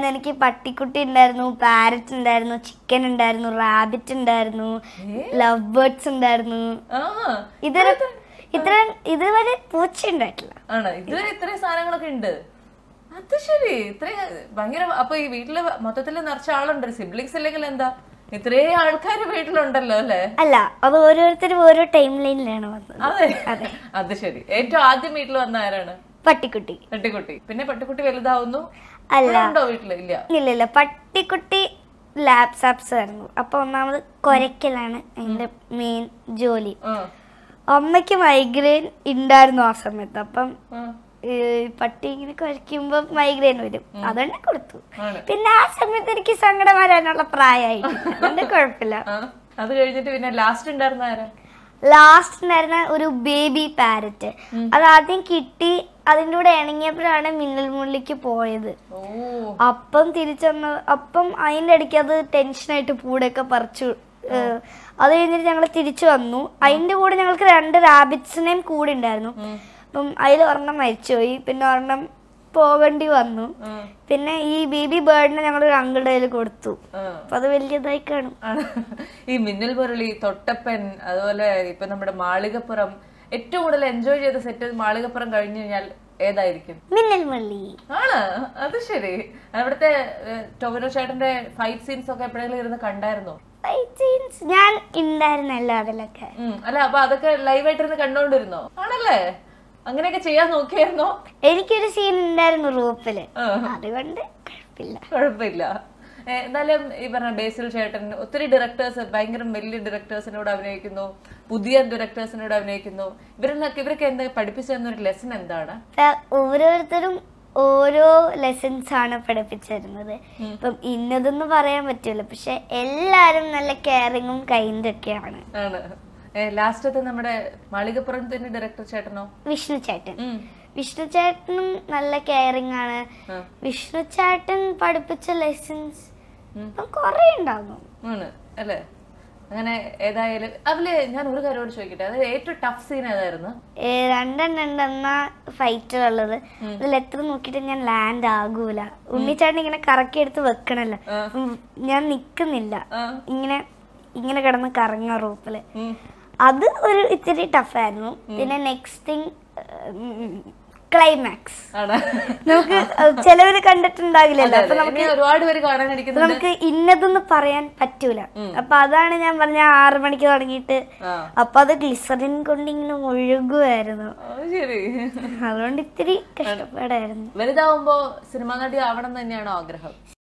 ഉണ്ടായിരുന്നു എനിക്ക് പട്ടിക്കുട്ടി ഉണ്ടായിരുന്നു പാരറ്റ് ഉണ്ടായിരുന്നു ചിക്കൻ ഉണ്ടായിരുന്നു റാബിറ്റ് ഉണ്ടായിരുന്നു ലവ് ബേർഡ്സ് ഉണ്ടായിരുന്നു ഇതൊരു ഇത്ര ഇതുവരെ പൂച്ച ഉണ്ടായിട്ടില്ല ആണ് ഇതുവരെ ഇത്രയും സാധനങ്ങളൊക്കെ ഉണ്ട് അത് ശരി ഇത്രയും ഭയങ്കര അപ്പൊ ഈ വീട്ടില് മൊത്തത്തിൽ നിറച്ച ആളുണ്ട് സിബ്ലിങ്സ് അല്ലെങ്കിൽ എന്താ ഇത്രേ ആൾക്കാർ വീട്ടിലുണ്ടല്ലോ അല്ലെ അല്ല അത് ഓരോരുത്തരും ഓരോ ടൈം ലൈനിലാണ് വന്നത് അതെ അത് ശരി ഏറ്റവും ആദ്യം വീട്ടിൽ വന്ന ആരാണ് പട്ടിക്കുട്ടി പട്ടിക്കുട്ടി പിന്നെ പട്ടിക്കുട്ടി വലുതാവുന്നു അല്ല വീട്ടില് ഇല്ല ഇല്ല പട്ടിക്കുട്ടി ലാപ്സാപ്സ് ആയിരുന്നു അപ്പൊ ഒന്നാമത് കൊരക്കലാണ് എന്റെ മെയിൻ ജോലി അമ്മയ്ക്ക് മൈഗ്രെയിൻ ഉണ്ടായിരുന്നു ആ സമയത്ത് അപ്പം പട്ടി ഇങ്ങനെ കുഴക്കുമ്പോ മൈഗ്രെയിൻ വരും അതന്നെ കൊടുത്തു പിന്നെ ആ സമയത്ത് എനിക്ക് സങ്കടം വരാനുള്ള പ്രായമായി അതുകൊണ്ട് കുഴപ്പമില്ല അത് കഴിഞ്ഞിട്ട് പിന്നെ ലാസ്റ്റ് ഉണ്ടായിരുന്ന ലാസ്റ്റ് ഉണ്ടായിരുന്ന ഒരു ബേബി പാരറ്റ് അത് ആദ്യം കിട്ടി അതിൻ്റെ കൂടെ ഇണങ്ങിയപ്പോഴാണ് മിന്നൽ മുള്ളിക്ക് പോയത് അപ്പം തിരിച്ചന്ന അപ്പം അതിൻ്റെ ഇടയ്ക്ക് അത് ടെൻഷനായിട്ട് പൂടൊക്കെ പറിച്ചു അത് കഴിഞ്ഞിട്ട് ഞങ്ങൾ തിരിച്ചു വന്നു അതിൻ്റെ കൂടെ ഞങ്ങൾക്ക് രണ്ട് റാബിറ്റ്സിനെയും കൂടെ ഉണ്ടായിരുന്നു അപ്പം അതിൽ ഒരെണ്ണം മരിച്ചുപോയി പിന്നെ ഒരെണ്ണം പോകേണ്ടി വന്നു പിന്നെ ഈ ബേബി ബേർഡിനെ ഞങ്ങൾ ഒരു അങ്കിളുടെ കൊടുത്തു അപ്പൊ അത് വലിയതായി കാണും ഈ മിന്നൽ മുരളി തൊട്ടപ്പൻ അതുപോലെ ഇപ്പൊ നമ്മുടെ മാളികപ്പുറം ഏറ്റവും കൂടുതൽ എൻജോയ് ചെയ്ത സെറ്റ് മാളികപ്പുറം കഴിഞ്ഞു കഴിഞ്ഞാൽ ഏതായിരിക്കും മിന്നൽ മള്ളി ആണ് അത് ശരി അവിടുത്തെ ടൊവിനോ ചേട്ടന്റെ ഫൈറ്റ് സീൻസ് ഒക്കെ എപ്പോഴെങ്കിലും ഇരുന്ന് കണ്ടായിരുന്നോ സീൻസ് ഞാൻ ഉണ്ടായിരുന്നല്ലോ അതിലൊക്കെ അല്ല അപ്പൊ അതൊക്കെ ലൈവ് ആയിട്ടിരുന്ന് കണ്ടോണ്ടിരുന്നോ ആണല്ലേ അങ്ങനെയൊക്കെ ചെയ്യാൻ നോക്കിയായിരുന്നോ എനിക്കൊരു സീൻ ഉണ്ടായിരുന്നു റൂപ്പില് അതുകൊണ്ട് കുഴപ്പമില്ല എന്തായാലും ഈ പറഞ്ഞ ബേസിൽ ചേട്ടൻ ഒത്തിരി ഡയറക്ടേഴ്സ് ഭയങ്കര വലിയ ഡയറക്ടേഴ്സിനോട് അഭിനയിക്കുന്നു പുതിയ ഡയറക്ടേഴ്സിനോട് അഭിനയിക്കുന്നു ഇവരെന്നൊക്കെ ഇവരൊക്കെ എന്താ പഠിപ്പിച്ചു തന്നൊരു ലെസൺ എന്താണ് ഓരോരുത്തരും ഓരോ ലെസൺസ് ആണ് പഠിപ്പിച്ചിരുന്നത് ഇപ്പം ഇന്നതൊന്നും പറയാൻ പറ്റൂല പക്ഷെ എല്ലാരും നല്ല കെയറിങ്ങും കൈൻഡൊക്കെയാണ് ലാസ്റ്റത്തെ നമ്മുടെ മാളികപ്പുറം തന്നെ ഡയറക്ടർ ചേട്ടനോ വിഷ്ണു ചേട്ടൻ വിഷ്ണു ചേട്ടനും നല്ല കെയറിങ് ആണ് വിഷ്ണു ചേട്ടൻ പഠിപ്പിച്ച ലെസൺസ് കൊറേ ഉണ്ടാകും അല്ലേ അങ്ങനെ ഏതായാലും അതില് ഞാൻ ഒരു കാര്യമോട് ചോദിക്കട്ടെ അതായത് ഏറ്റവും ടഫ് സീൻ ഏതായിരുന്നു രണ്ടെണ്ണം ഫൈറ്റർ ഉള്ളത് അതിൽ എത്ര നോക്കിയിട്ട് ഞാൻ ലാൻഡ് ആകൂല ഉണ്ണിച്ചാട്ടൻ ഇങ്ങനെ കറക്കി എടുത്ത് വെക്കണല്ലോ ഞാൻ നിക്കുന്നില്ല ഇങ്ങനെ ഇങ്ങനെ കിടന്ന് കറങ്ങ റൂപ്പില് അത് ഒരു ഇത്തിരി ടഫായിരുന്നു പിന്നെ നെക്സ്റ്റ് തിങ് ക്ലൈമാക്സ് നമുക്ക് ചിലവര് കണ്ടിട്ടുണ്ടാകില്ലല്ലോ നമുക്ക് ഒരുപാട് പേര് നമുക്ക് ഇന്നതെന്ന് പറയാൻ പറ്റൂല അപ്പൊ അതാണ് ഞാൻ പറഞ്ഞ ആറു മണിക്ക് തുടങ്ങിയിട്ട് അപ്പൊ അത് ഗ്ലിസറിൻ കൊണ്ട് ഇങ്ങനെ ഒഴുകുമായിരുന്നു അതുകൊണ്ട് ഇത്തിരി കഷ്ടപ്പാടായിരുന്നു വലുതാവുമ്പോ സിനിമ നടി ആവണം തന്നെയാണോ ആഗ്രഹം